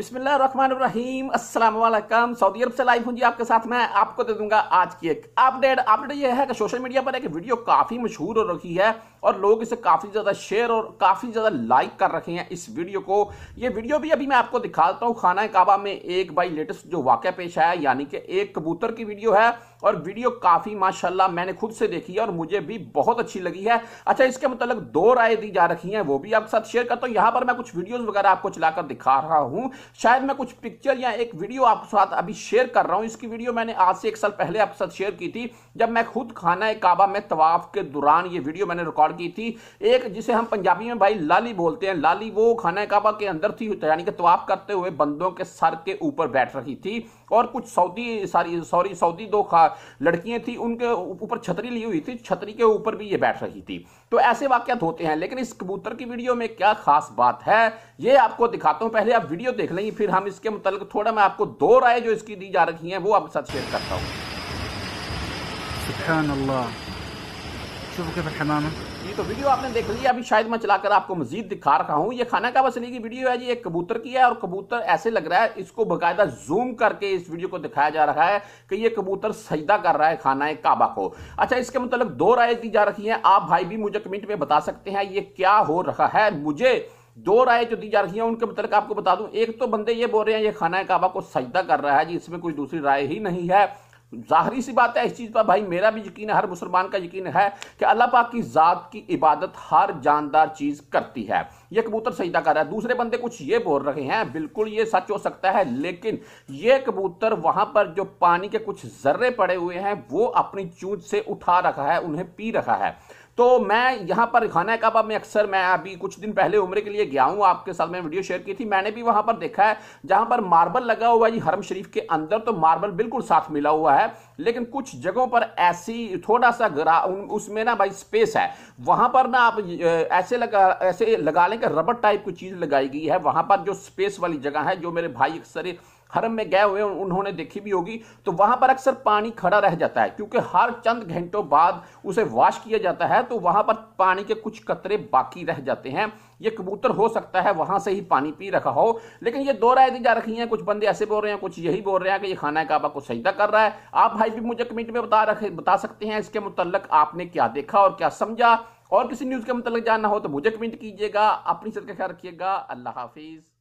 बिस्मिल्लाम Aslam Saudi अरब से live हूँ जी आपके साथ मैं आपको दे दूंगा आज की एक अपडेट अपडेट यह है कि सोशल मीडिया पर एक वीडियो काफ़ी मशहूर हो रखी है और लोग इसे काफ़ी ज़्यादा शेयर और काफ़ी ज़्यादा लाइक कर रखे हैं इस वीडियो को ये वीडियो भी अभी मैं आपको दिखाता हूँ खाना काबा में एक बाई लेटेस्ट जो वाक़ पेश आया यानी कि एक कबूतर की वीडियो है और वीडियो काफ़ी माशाला मैंने खुद से देखी है और मुझे भी बहुत अच्छी लगी है अच्छा इसके मतलब दो राय दी जा रही हैं वो भी आपके साथ शेयर करता हूँ यहाँ पर मैं कुछ वीडियोज़ वगैरह आपको चलाकर दिखा रहा हूँ शायद मैं कुछ पिक्चर या एक वीडियो आपके साथ अभी शेयर कर रहा हूँ इसकी वीडियो मैंने आज से एक साल पहले आपके साथ शेयर की थी जब मैं खुद खाना काबा में तवाफ के दौरान ये वीडियो मैंने रिकॉर्ड की थी एक जिसे हम पंजाबी में भाई लाली बोलते हैं लाली वो खाना काबा के अंदर थी यानी कि तवाफ करते हुए बंदों के सर के ऊपर बैठ रही थी और कुछ सऊदी सारी सॉरी सऊदी दो लड़कियां थी उनके ऊपर छतरी ली हुई थी छतरी के ऊपर भी ये बैठ रही थी तो ऐसे वाक्यात होते हैं लेकिन इस कबूतर की वीडियो में क्या खास बात है ये आपको दिखाता हूं पहले आप वीडियो देख लें नहीं फिर हम इसके मुतालिक थोड़ा मैं आपको दो राय जो इसकी दी जा रखी हैं वो आपके साथ शेयर करता हूँ ये तो वीडियो आपने देख लिया अभी शायद मैं चलाकर आपको मजीद दिखा रहा हूँ ये खाना का बस नहीं की वीडियो है जी एक कबूतर की है और कबूतर ऐसे लग रहा है इसको बकायदा जूम करके इस वीडियो को दिखाया जा रहा है कि ये कबूतर सजदा कर रहा है खाना है काबा को अच्छा इसके मतलब दो राय दी जा रही है आप भाई भी मुझे कमेंट में बता सकते हैं ये क्या हो रहा है मुझे दो राय जो दी जा रही है उनके मतलब आपको बता दूं एक तो बंदे ये बोल रहे हैं ये खाना काबा को सजदा कर रहा है जी इसमें कोई दूसरी राय ही नहीं है जाहरी सी बात है इस चीज़ पर भाई मेरा भी यकीन है हर मुसलमान का यकीन है कि अल्लाह पाक की ज़ात की इबादत हर जानदार चीज़ करती है ये कबूतर सजदा कर रहा है दूसरे बंदे कुछ ये बोल रहे हैं बिल्कुल ये सच हो सकता है लेकिन ये कबूतर वहाँ पर जो पानी के कुछ जर्रे पड़े हुए हैं वो अपनी चूज से उठा रखा है उन्हें पी रखा है तो मैं यहाँ पर खाना कबाब में अक्सर मैं अभी कुछ दिन पहले उम्र के लिए गया हूँ आपके साथ मैंने वीडियो शेयर की थी मैंने भी वहाँ पर देखा है जहाँ पर मार्बल लगा हुआ है जी हरम शरीफ के अंदर तो मार्बल बिल्कुल साथ मिला हुआ है लेकिन कुछ जगहों पर ऐसी थोड़ा सा ग्रा उसमें ना भाई स्पेस है वहाँ पर ना आप ऐसे लगा ऐसे लगा लें कि रबड़ टाइप की चीज़ लगाई गई है वहाँ पर जो स्पेस वाली जगह है जो मेरे भाई अक्सर हरम में गए हुए उन्होंने देखी भी होगी तो वहां पर अक्सर पानी खड़ा रह जाता है क्योंकि हर चंद घंटों बाद उसे वॉश किया जाता है तो वहां पर पानी के कुछ कतरे बाकी रह जाते हैं ये कबूतर हो सकता है वहां से ही पानी पी रखा हो लेकिन ये दो राय दी जा रखी हैं कुछ बंदे ऐसे बोल रहे हैं कुछ यही बोल रहे हैं कि ये खाना काबा को सजदा कर रहा है आप भाई भी मुझे कमेंट में बता रखे बता सकते हैं इसके मुतलक आपने क्या देखा और क्या समझा और किसी न्यूज़ के मतलब जानना हो तो मुझे कमेंट कीजिएगा अपनी सद का ख्याल रखिएगा अल्लाह हाफिज़